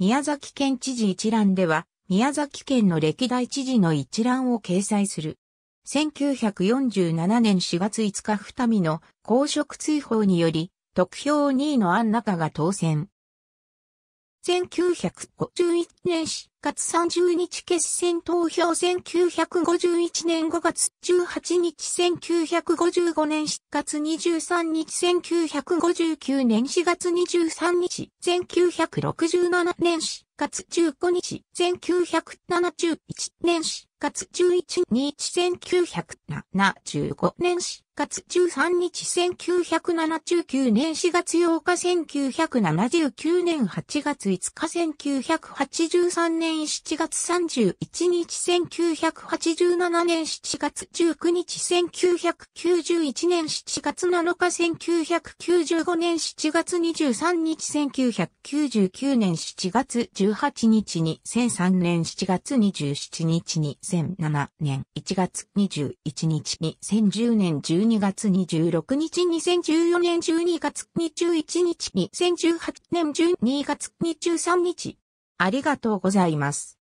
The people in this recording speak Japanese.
宮崎県知事一覧では、宮崎県の歴代知事の一覧を掲載する。1947年4月5日二見の公職追放により、得票2位の安中が当選。1951年4月30日決選投票1951年5月18日1955年4月23日1959年4月23日1967年4月15日1971年4月11日1975年4月13日1979年4月8日1979年8月5日1983年7月31日1987年7月19日1991年7月7日1995年7月23日1999年7月18日に1 0 0 3年7月27日に2007年1月21日、2010年12月26日、2014年12月21日、2018年12月23日。ありがとうございます。